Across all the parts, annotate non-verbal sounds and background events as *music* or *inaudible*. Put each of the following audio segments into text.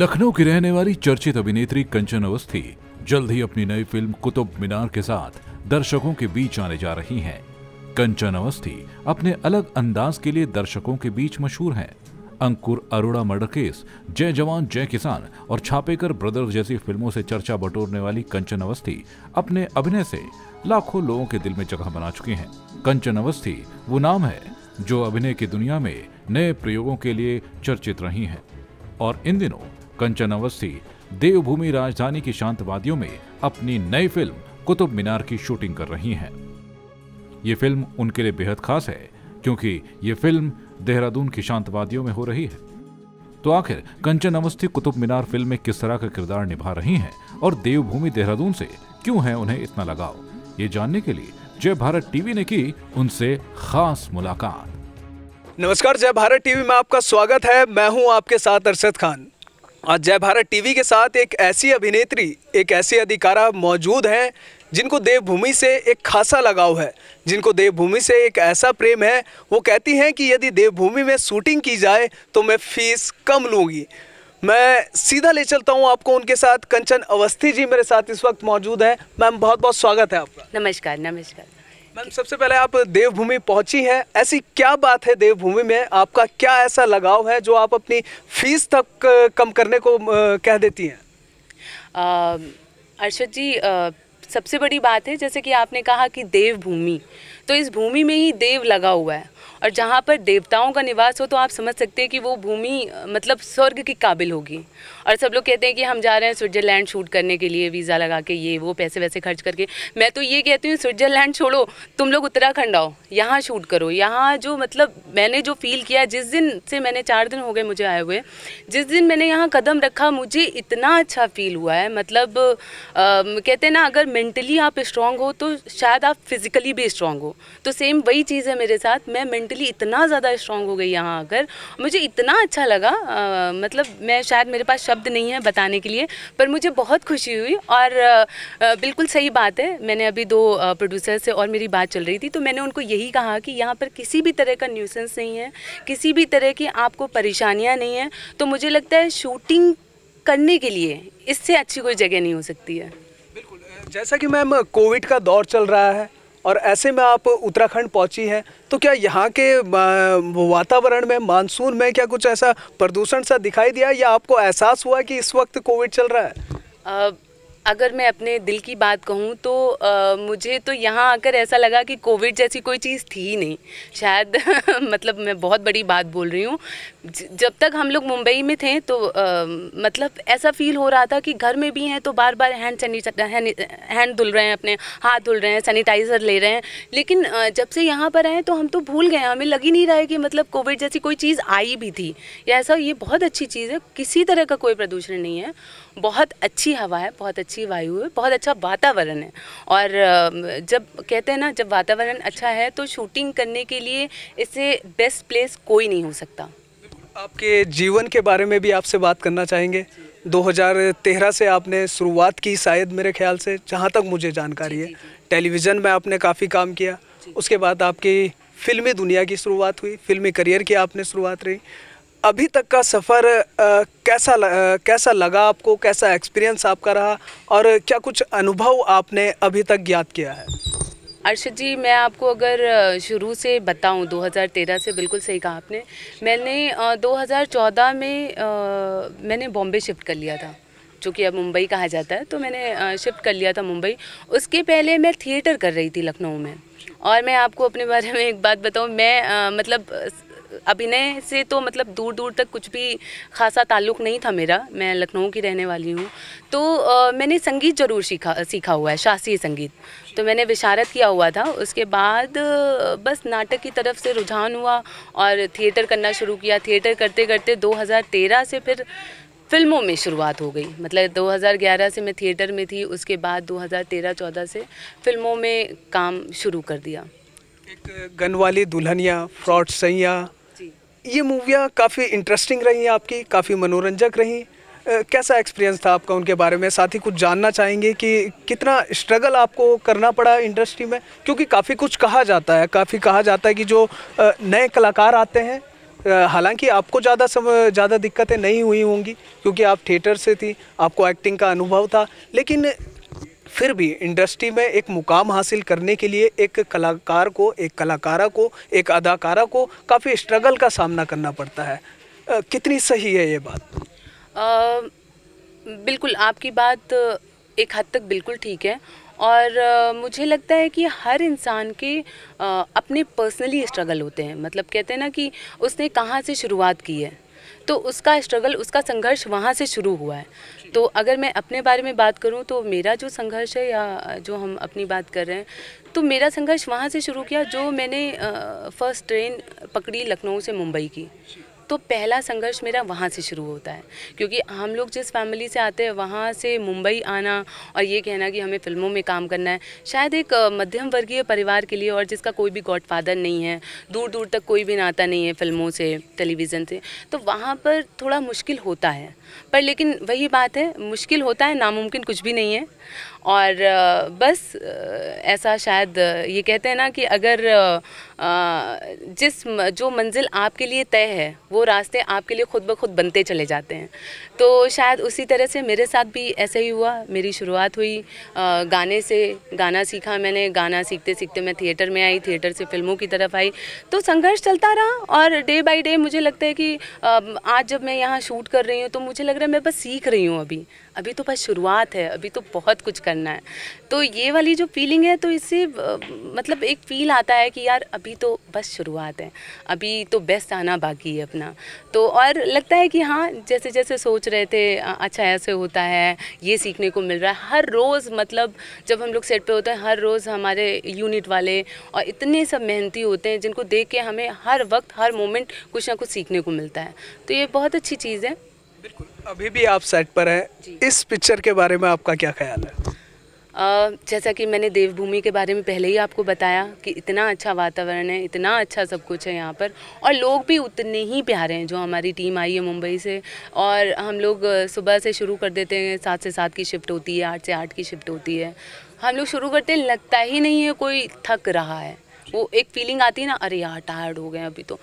लखनऊ की रहने वाली चर्चित अभिनेत्री कंचन अवस्थी जल्द ही अपनी नई फिल्म कुतुब मीनार के साथ दर्शकों के बीच आने जा रही हैं। कंचन अवस्थी अपने अलग अंदाज के लिए दर्शकों के बीच मशहूर हैं। अंकुर अरोड़ा मर्डर केस जय जवान जय किसान और छापेकर ब्रदर्स जैसी फिल्मों से चर्चा बटोरने वाली कंचन अवस्थी अपने अभिनय से लाखों लोगों के दिल में जगह बना चुकी हैं कंचन अवस्थी वो नाम है जो अभिनय की दुनिया में नए प्रयोगों के लिए चर्चित रही हैं और इन दिनों कंचन अवस्थी देवभूमि राजधानी की शांतवादियों में अपनी नई फिल्म कुतुब मीनार की शूटिंग कर रही हैं ये फिल्म उनके लिए बेहद खास है क्योंकि ये फिल्म देहरादून की शांतवादियों में हो रही है तो आखिर कंचन अवस्थी कुतुब मीनार फिल्म में किस तरह का किरदार निभा रही हैं और देवभूमि देहरादून से क्यों है उन्हें इतना लगाव ये जानने के लिए जय भारत टीवी ने की उनसे खास मुलाकात नमस्कार जय भारत टीवी में आपका स्वागत है मैं हूं आपके साथ अरशद खान आज जय भारत टीवी के साथ एक ऐसी अभिनेत्री एक ऐसी अधिकारा मौजूद हैं जिनको देवभूमि से एक खासा लगाव है जिनको देवभूमि से एक ऐसा प्रेम है वो कहती हैं कि यदि देवभूमि में शूटिंग की जाए तो मैं फीस कम लूँगी मैं सीधा ले चलता हूँ आपको उनके साथ कंचन अवस्थी जी मेरे साथ इस वक्त मौजूद हैं मैम बहुत बहुत स्वागत है आपका नमस्कार नमस्कार मैम सबसे पहले आप देवभूमि पहुंची हैं ऐसी क्या बात है देवभूमि में आपका क्या ऐसा लगाव है जो आप अपनी फीस तक कम करने को कह देती हैं अर्शद जी आ, सबसे बड़ी बात है जैसे कि आपने कहा कि देवभूमि तो इस भूमि में ही देव लगा हुआ है और जहाँ पर देवताओं का निवास हो तो आप समझ सकते हैं कि वो भूमि मतलब स्वर्ग के काबिल होगी और सब लोग कहते हैं कि हम जा रहे हैं स्विट्ज़रलैंड शूट करने के लिए वीज़ा लगा के ये वो पैसे वैसे खर्च करके मैं तो ये कहती हूँ स्विट्ज़रलैंड छोड़ो तुम लोग उत्तराखंड आओ यहाँ शूट करो यहाँ जो मतलब मैंने जो फील किया जिस दिन से मैंने चार दिन हो गए मुझे आए हुए जिस दिन मैंने यहाँ कदम रखा मुझे इतना अच्छा फील हुआ है मतलब आ, कहते हैं ना अगर मेंटली आप स्ट्रांग हो तो शायद आप फिज़िकली भी स्ट्रांग हो तो सेम वही चीज़ है मेरे साथ मैं मेंटली इतना ज़्यादा स्ट्रॉन्ग हो गई यहाँ आकर मुझे इतना अच्छा लगा आ, मतलब मैं शायद मेरे पास शब्द नहीं है बताने के लिए पर मुझे बहुत खुशी हुई और आ, बिल्कुल सही बात है मैंने अभी दो प्रोड्यूसर से और मेरी बात चल रही थी तो मैंने उनको यही कहा कि यहाँ पर किसी भी तरह का न्यूसेंस नहीं है किसी भी तरह की आपको परेशानियाँ नहीं हैं तो मुझे लगता है शूटिंग करने के लिए इससे अच्छी कोई जगह नहीं हो सकती है बिल्कुल जैसा कि मैम कोविड का दौर चल रहा है और ऐसे में आप उत्तराखंड पहुंची हैं तो क्या यहाँ के वातावरण में मानसून में क्या कुछ ऐसा प्रदूषण सा दिखाई दिया या आपको एहसास हुआ कि इस वक्त कोविड चल रहा है आ, अगर मैं अपने दिल की बात कहूँ तो आ, मुझे तो यहाँ आकर ऐसा लगा कि कोविड जैसी कोई चीज़ थी ही नहीं शायद *laughs* मतलब मैं बहुत बड़ी बात बोल रही हूँ जब तक हम लोग मुंबई में थे तो आ, मतलब ऐसा फील हो रहा था कि घर में भी हैं तो बार बार हैंड सैनिटाइजर हैंड धुल रहे हैं अपने हाथ धुल रहे हैं सैनिटाइज़र ले रहे हैं लेकिन जब से यहाँ पर आए तो हम तो भूल गए हमें लग ही नहीं रहा है कि मतलब कोविड जैसी कोई चीज़ आई भी थी या ऐसा ये बहुत अच्छी चीज़ है किसी तरह का कोई प्रदूषण नहीं है बहुत अच्छी हवा है बहुत अच्छी वायु है बहुत अच्छा वातावरण है और जब कहते हैं ना जब वातावरण अच्छा है तो शूटिंग करने के लिए इससे बेस्ट प्लेस कोई नहीं हो सकता आपके जीवन के बारे में भी आपसे बात करना चाहेंगे 2013 से आपने शुरुआत की शायद मेरे ख्याल से जहाँ तक मुझे जानकारी है टेलीविज़न में आपने काफ़ी काम किया उसके बाद आपकी फिल्मी दुनिया की शुरुआत हुई फिल्मी करियर की आपने शुरुआत रही अभी तक का सफ़र कैसा ल, आ, कैसा लगा आपको कैसा एक्सपीरियंस आपका रहा और क्या कुछ अनुभव आपने अभी तक ज्ञात किया है अर्शद जी मैं आपको अगर शुरू से बताऊं 2013 से बिल्कुल सही कहा आपने मैंने 2014 में मैंने बॉम्बे शिफ्ट कर लिया था जो कि अब मुंबई कहा जाता है तो मैंने शिफ्ट कर लिया था मुंबई उसके पहले मैं थिएटर कर रही थी लखनऊ में और मैं आपको अपने बारे में एक बात बताऊं मैं आ, मतलब अभिनय से तो मतलब दूर दूर तक कुछ भी खासा ताल्लुक नहीं था मेरा मैं लखनऊ की रहने वाली हूँ तो आ, मैंने संगीत ज़रूर सीखा सीखा हुआ है शास्त्रीय संगीत तो मैंने विशारत किया हुआ था उसके बाद बस नाटक की तरफ से रुझान हुआ और थिएटर करना शुरू किया थिएटर करते करते दो से फिर फिल्मों में शुरुआत हो गई मतलब 2011 से मैं थिएटर में थी उसके बाद 2013-14 से फिल्मों में काम शुरू कर दिया एक गन वाली दुल्हनिया फ्रॉड सैया ये मूवियाँ काफ़ी इंटरेस्टिंग रही हैं आपकी काफ़ी मनोरंजक रही कैसा एक्सपीरियंस था आपका उनके बारे में साथ ही कुछ जानना चाहेंगे कि कितना स्ट्रगल आपको करना पड़ा इंडस्ट्री में क्योंकि काफ़ी कुछ कहा जाता है काफ़ी कहा जाता है कि जो नए कलाकार आते हैं हालांकि आपको ज़्यादा समय ज़्यादा दिक्कतें नहीं हुई होंगी क्योंकि आप थिएटर से थी आपको एक्टिंग का अनुभव था लेकिन फिर भी इंडस्ट्री में एक मुकाम हासिल करने के लिए एक कलाकार को एक कलाकारा को एक अदाकारा को काफ़ी स्ट्रगल का सामना करना पड़ता है आ, कितनी सही है ये बात आ, बिल्कुल आपकी बात एक हद तक बिल्कुल ठीक है और आ, मुझे लगता है कि हर इंसान के आ, अपने पर्सनली स्ट्रगल होते हैं मतलब कहते हैं ना कि उसने कहाँ से शुरुआत की है तो उसका स्ट्रगल उसका संघर्ष वहाँ से शुरू हुआ है तो अगर मैं अपने बारे में बात करूँ तो मेरा जो संघर्ष है या जो हम अपनी बात कर रहे हैं तो मेरा संघर्ष वहाँ से शुरू किया जो मैंने फ़र्स्ट ट्रेन पकड़ी लखनऊ से मुंबई की तो पहला संघर्ष मेरा वहाँ से शुरू होता है क्योंकि हम लोग जिस फैमिली से आते हैं वहाँ से मुंबई आना और ये कहना कि हमें फिल्मों में काम करना है शायद एक मध्यम वर्गीय परिवार के लिए और जिसका कोई भी गॉड नहीं है दूर दूर तक कोई भी नाता नहीं है फिल्मों से टेलीविज़न से तो वहाँ पर थोड़ा मुश्किल होता है पर लेकिन वही बात है मुश्किल होता है नामुमकिन कुछ भी नहीं है और बस ऐसा शायद ये कहते हैं ना कि अगर जिस जो मंजिल आपके लिए तय है वो रास्ते आपके लिए खुद ब खुद बनते चले जाते हैं तो शायद उसी तरह से मेरे साथ भी ऐसे ही हुआ मेरी शुरुआत हुई गाने से गाना सीखा मैंने गाना सीखते सीखते मैं थिएटर में आई थिएटर से फिल्मों की तरफ आई तो संघर्ष चलता रहा और डे बाई डे मुझे लगता है कि आज जब मैं यहाँ शूट कर रही हूँ तो मुझे लग रहा है मैं बस सीख रही हूँ अभी अभी तो बस शुरुआत है अभी तो बहुत कुछ कर करना है तो ये वाली जो फीलिंग है तो इससे मतलब एक फील आता है कि यार अभी तो बस शुरुआत है अभी तो बेस्ट आना बाकी है अपना तो और लगता है कि हाँ जैसे जैसे सोच रहे थे अच्छा ऐसे होता है ये सीखने को मिल रहा है हर रोज़ मतलब जब हम लोग सेट पे होते हैं हर रोज़ हमारे यूनिट वाले और इतने सब मेहनती होते हैं जिनको देख के हमें हर वक्त हर मोमेंट कुछ ना कुछ सीखने को मिलता है तो ये बहुत अच्छी चीज़ है बिल्कुल अभी भी आप सेट पर हैं इस पिक्चर के बारे में आपका क्या ख्याल है जैसा कि मैंने देवभूमि के बारे में पहले ही आपको बताया कि इतना अच्छा वातावरण है इतना अच्छा सब कुछ है यहाँ पर और लोग भी उतने ही प्यारे हैं जो हमारी टीम आई है मुंबई से और हम लोग सुबह से शुरू कर देते हैं सात से सात की शिफ्ट होती है आठ से आठ की शिफ्ट होती है हम लोग शुरू करते हैं लगता ही नहीं है कोई थक रहा है वो एक फीलिंग आती है ना अरे यार टायर्ड हो गए अभी तो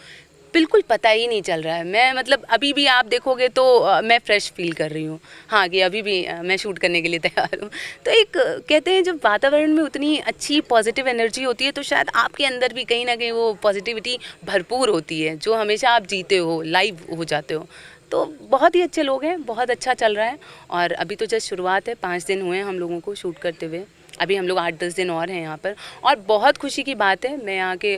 बिल्कुल पता ही नहीं चल रहा है मैं मतलब अभी भी आप देखोगे तो आ, मैं फ्रेश फील कर रही हूँ हाँ कि अभी भी आ, मैं शूट करने के लिए तैयार हूँ तो एक कहते हैं जब वातावरण में उतनी अच्छी पॉजिटिव एनर्जी होती है तो शायद आपके अंदर भी कहीं ना कहीं वो पॉजिटिविटी भरपूर होती है जो हमेशा आप जीते हो लाइव हो जाते हो तो बहुत ही अच्छे लोग हैं बहुत अच्छा चल रहा है और अभी तो जस्ट शुरुआत है पाँच दिन हुए हैं हम लोगों को शूट करते हुए अभी हम लोग आठ दस दिन और हैं यहाँ पर और बहुत खुशी की बात है मैं यहाँ के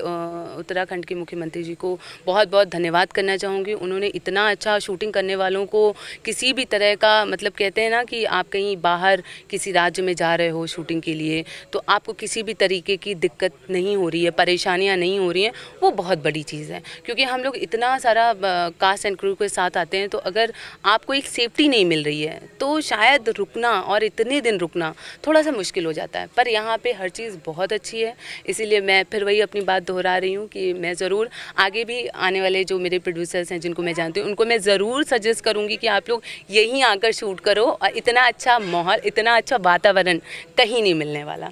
उत्तराखंड के मुख्यमंत्री जी को बहुत बहुत धन्यवाद करना चाहूँगी उन्होंने इतना अच्छा शूटिंग करने वालों को किसी भी तरह का मतलब कहते हैं ना कि आप कहीं बाहर किसी राज्य में जा रहे हो शूटिंग के लिए तो आपको किसी भी तरीके की दिक्कत नहीं हो रही है परेशानियाँ नहीं हो रही हैं वो बहुत बड़ी चीज़ है क्योंकि हम लोग इतना सारा कास्ट एंड क्रू के साथ आते हैं तो अगर आपको एक सेफ्टी नहीं मिल रही है तो शायद रुकना और इतने दिन रुकना थोड़ा सा मुश्किल हो जाता है जाता है पर यहाँ पे हर चीज़ बहुत अच्छी है इसीलिए मैं फिर वही अपनी बात दोहरा रही हूँ कि मैं ज़रूर आगे भी आने वाले जो मेरे प्रोड्यूसर्स हैं जिनको मैं जानती हूँ उनको मैं ज़रूर सजेस्ट करूँगी कि आप लोग यहीं आकर शूट करो और इतना अच्छा माहौल इतना अच्छा वातावरण कहीं नहीं मिलने वाला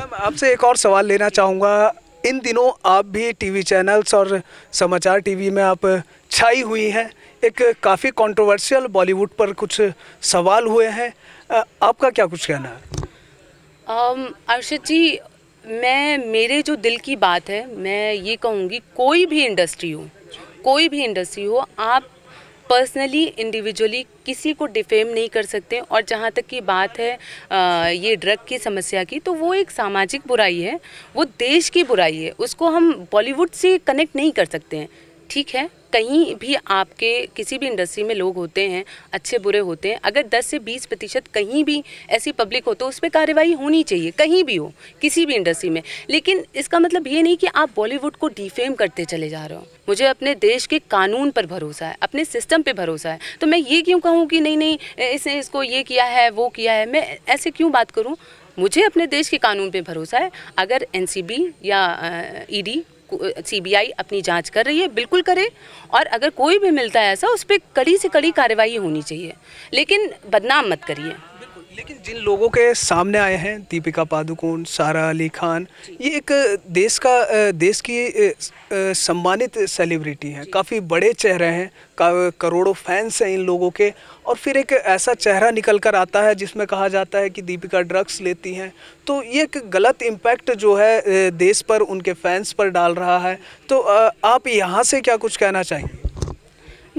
मैम आपसे एक और सवाल लेना चाहूँगा इन दिनों आप भी टीवी चैनल्स और समाचार टीवी में आप छाई हुई हैं एक काफ़ी कंट्रोवर्शियल बॉलीवुड पर कुछ सवाल हुए हैं आपका क्या कुछ कहना है Um, अर्शद जी मैं मेरे जो दिल की बात है मैं ये कहूँगी कोई भी इंडस्ट्री हो कोई भी इंडस्ट्री हो आप पर्सनली इंडिविजुअली किसी को डिफेम नहीं कर सकते और जहाँ तक की बात है आ, ये ड्रग की समस्या की तो वो एक सामाजिक बुराई है वो देश की बुराई है उसको हम बॉलीवुड से कनेक्ट नहीं कर सकते हैं ठीक है कहीं भी आपके किसी भी इंडस्ट्री में लोग होते हैं अच्छे बुरे होते हैं अगर 10 से 20 प्रतिशत कहीं भी ऐसी पब्लिक हो तो उस पर कार्रवाई होनी चाहिए कहीं भी हो किसी भी इंडस्ट्री में लेकिन इसका मतलब ये नहीं कि आप बॉलीवुड को डिफेम करते चले जा रहे हो मुझे अपने देश के कानून पर भरोसा है अपने सिस्टम पर भरोसा है तो मैं ये क्यों कहूँ कि नहीं नहीं इसने इसको ये किया है वो किया है मैं ऐसे क्यों बात करूँ मुझे अपने देश के कानून पे भरोसा है अगर एनसीबी या ईडी सीबीआई अपनी जांच कर रही है बिल्कुल करे और अगर कोई भी मिलता है ऐसा उस पर कड़ी से कड़ी कार्रवाई होनी चाहिए लेकिन बदनाम मत करिए लेकिन जिन लोगों के सामने आए हैं दीपिका पादुकोण सारा अली खान ये एक देश का देश की सम्मानित सेलिब्रिटी हैं काफ़ी बड़े चेहरे हैं करोड़ों फैंस हैं इन लोगों के और फिर एक ऐसा चेहरा निकल कर आता है जिसमें कहा जाता है कि दीपिका ड्रग्स लेती हैं तो ये एक गलत इम्पैक्ट जो है देश पर उनके फैंस पर डाल रहा है तो आप यहाँ से क्या कुछ कहना चाहिए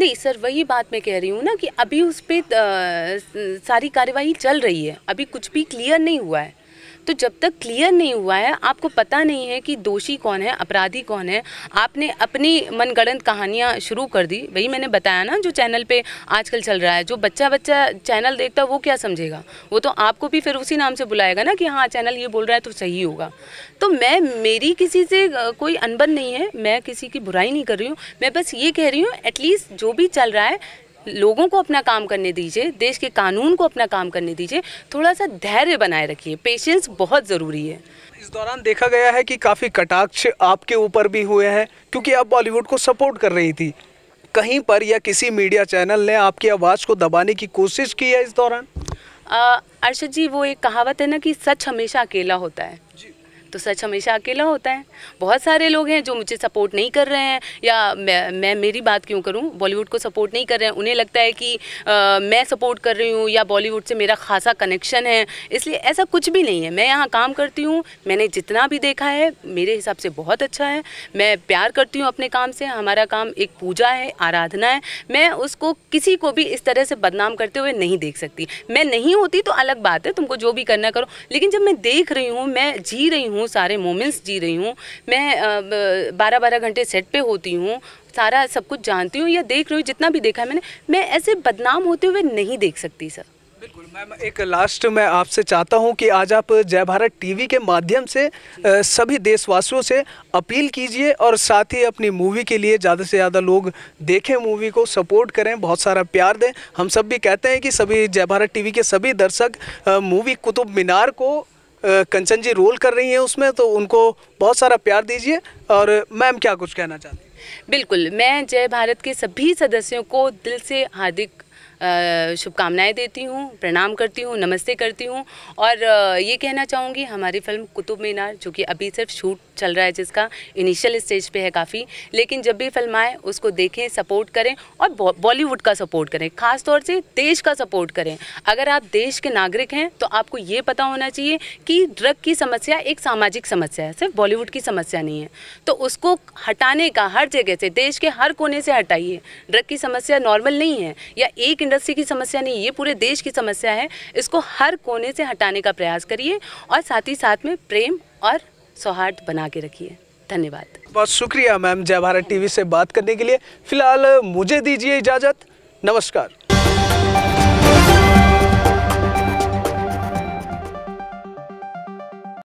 नहीं सर वही बात मैं कह रही हूँ ना कि अभी उस पर सारी कार्यवाही चल रही है अभी कुछ भी क्लियर नहीं हुआ है तो जब तक क्लियर नहीं हुआ है आपको पता नहीं है कि दोषी कौन है अपराधी कौन है आपने अपनी मनगढ़ंत कहानियाँ शुरू कर दी वही मैंने बताया ना जो चैनल पर आजकल चल रहा है जो बच्चा बच्चा चैनल देखता है वो क्या समझेगा वो तो आपको भी फिर उसी नाम से बुलाएगा ना कि हाँ चैनल ये बोल रहा है तो सही होगा तो मैं मेरी किसी से कोई अनबन नहीं है मैं किसी की बुराई नहीं कर रही हूँ मैं बस ये कह रही हूँ एटलीस्ट जो भी चल रहा है लोगों को अपना काम करने दीजिए देश के कानून को अपना काम करने दीजिए थोड़ा सा धैर्य बनाए रखिए पेशेंस बहुत ज़रूरी है इस दौरान देखा गया है कि काफ़ी कटाक्ष आपके ऊपर भी हुए हैं क्योंकि आप बॉलीवुड को सपोर्ट कर रही थी कहीं पर या किसी मीडिया चैनल ने आपकी आवाज़ को दबाने की कोशिश की है इस दौरान अर्शद जी वो एक कहावत है ना कि सच हमेशा अकेला होता है जी। तो सच हमेशा अकेला होता है बहुत सारे लोग हैं जो मुझे सपोर्ट नहीं कर रहे हैं या मैं, मैं मेरी बात क्यों करूँ बॉलीवुड को सपोर्ट नहीं कर रहे हैं उन्हें लगता है कि आ, मैं सपोर्ट कर रही हूँ या बॉलीवुड से मेरा खासा कनेक्शन है इसलिए ऐसा कुछ भी नहीं है मैं यहाँ काम करती हूँ मैंने जितना भी देखा है मेरे हिसाब से बहुत अच्छा है मैं प्यार करती हूँ अपने काम से हमारा काम एक पूजा है आराधना है मैं उसको किसी को भी इस तरह से बदनाम करते हुए नहीं देख सकती मैं नहीं होती तो अलग बात है तुमको जो भी करना करो लेकिन जब मैं देख रही हूँ मैं जी रही हूँ हूँ सारे मोमेंट्स जी रही हूँ मैं बारह बारह घंटे सेट पे होती हूँ सारा सब कुछ जानती हूँ या देख रही हूँ जितना भी देखा है मैंने मैं ऐसे बदनाम होते हुए नहीं देख सकती सर बिल्कुल मैम एक लास्ट मैं आपसे चाहता हूं कि आज आप जय भारत टीवी के माध्यम से सभी देशवासियों से अपील कीजिए और साथ ही अपनी मूवी के लिए ज़्यादा से ज़्यादा लोग देखें मूवी को सपोर्ट करें बहुत सारा प्यार दें हम सब भी कहते हैं कि सभी जय भारत टीवी के सभी दर्शक मूवी कुतुब मीनार को कंचन जी रोल कर रही हैं उसमें तो उनको बहुत सारा प्यार दीजिए और मैम क्या कुछ कहना चाहती हैं बिल्कुल मैं जय भारत के सभी सदस्यों को दिल से हार्दिक शुभकामनाएं देती हूँ प्रणाम करती हूँ नमस्ते करती हूँ और ये कहना चाहूँगी हमारी फिल्म कुतुब मीनार जो कि अभी सिर्फ शूट चल रहा है जिसका इनिशियल स्टेज पे है काफ़ी लेकिन जब भी फिल्म आए उसको देखें सपोर्ट करें और बॉलीवुड का सपोर्ट करें खास तौर से देश का सपोर्ट करें अगर आप देश के नागरिक हैं तो आपको ये पता होना चाहिए कि ड्रग की समस्या एक सामाजिक समस्या है सिर्फ बॉलीवुड की समस्या नहीं है तो उसको हटाने का हर जगह से देश के हर कोने से हटाइए ड्रग की समस्या नॉर्मल नहीं है या एक इंडस्ट्री की समस्या नहीं ये पूरे देश की समस्या है इसको हर कोने से हटाने का प्रयास करिए और साथ ही साथ में प्रेम और सौहार्द बना के रखिए धन्यवाद बहुत शुक्रिया मैम जय भारत टीवी से बात करने के लिए फिलहाल मुझे दीजिए इजाज़त नमस्कार